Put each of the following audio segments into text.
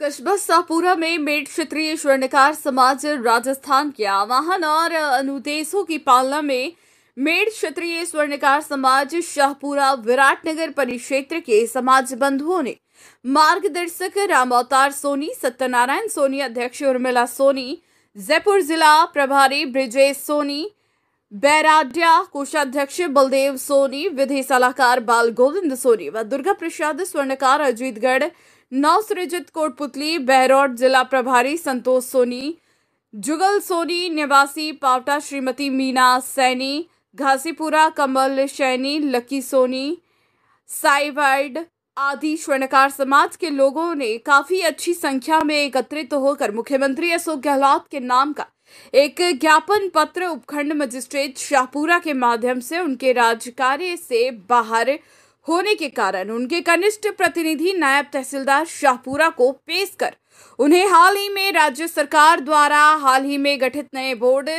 कस्बा शाहपुरा में मेट क्षेत्रीय स्वर्णकार समाज राजस्थान के आवाहन और अनुदेशों की पालना में मेड क्षेत्रीय स्वर्णकार समाज शाहपुरा विराटनगर परिक्षेत्र के समाज बंधुओं ने मार्गदर्शक राम अवतार सोनी सत्यनारायण सोनी अध्यक्ष उर्मिला सोनी जयपुर जिला प्रभारी ब्रिजेश सोनी बैराड्या कोषाध्यक्ष बलदेव सोनी विधि सलाहकार बाल गोविंद सोनी व दुर्गा प्रसाद स्वर्णकार अजीतगढ़ नवसृजित कोटपुतली बहरौट जिला प्रभारी संतोष सोनी जुगल सोनी निवासी पावटा श्रीमती मीना सैनी घासीपुरा कमल सैनी लकी सोनी साइवर्ड आदि स्वर्णकार समाज के लोगों ने काफी अच्छी संख्या में एकत्रित तो होकर मुख्यमंत्री अशोक गहलोत के नाम का एक ज्ञापन पत्र उपखंड मजिस्ट्रेट शाहपुरा के माध्यम से उनके राजकार्य से बाहर होने के कारण उनके कनिष्ठ प्रतिनिधि नायब तहसीलदार शाहपुरा को पेश कर उन्हें हाल ही में राज्य सरकार द्वारा हाल ही में गठित नए बोर्ड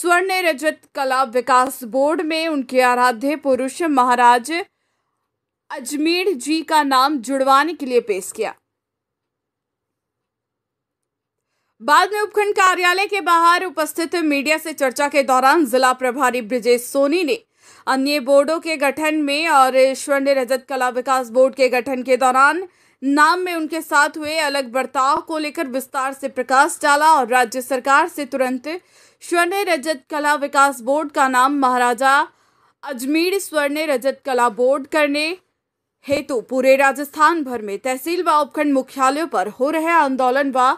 स्वर्ण रजत कला विकास बोर्ड में उनके आराध्य पुरुष महाराज अजमेर जी का नाम जुड़वाने के लिए पेश किया बाद में उपखंड कार्यालय के बाहर उपस्थित मीडिया से चर्चा के दौरान जिला प्रभारी ब्रिजेश सोनी ने अन्य बोर्डों के गठन में और स्वर्ण रजत कला विकास बोर्ड के गठन के दौरान नाम में उनके साथ हुए अलग बर्ताव को लेकर विस्तार से प्रकाश डाला और राज्य सरकार से तुरंत स्वर्ण रजत कला विकास बोर्ड का नाम महाराजा अजमेर स्वर्ण रजत कला बोर्ड करने हेतु पूरे राजस्थान भर में तहसील व उपखंड मुख्यालयों पर हो रहे आंदोलन व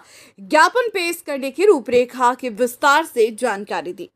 ज्ञापन पेश करने की रूपरेखा के विस्तार से जानकारी दी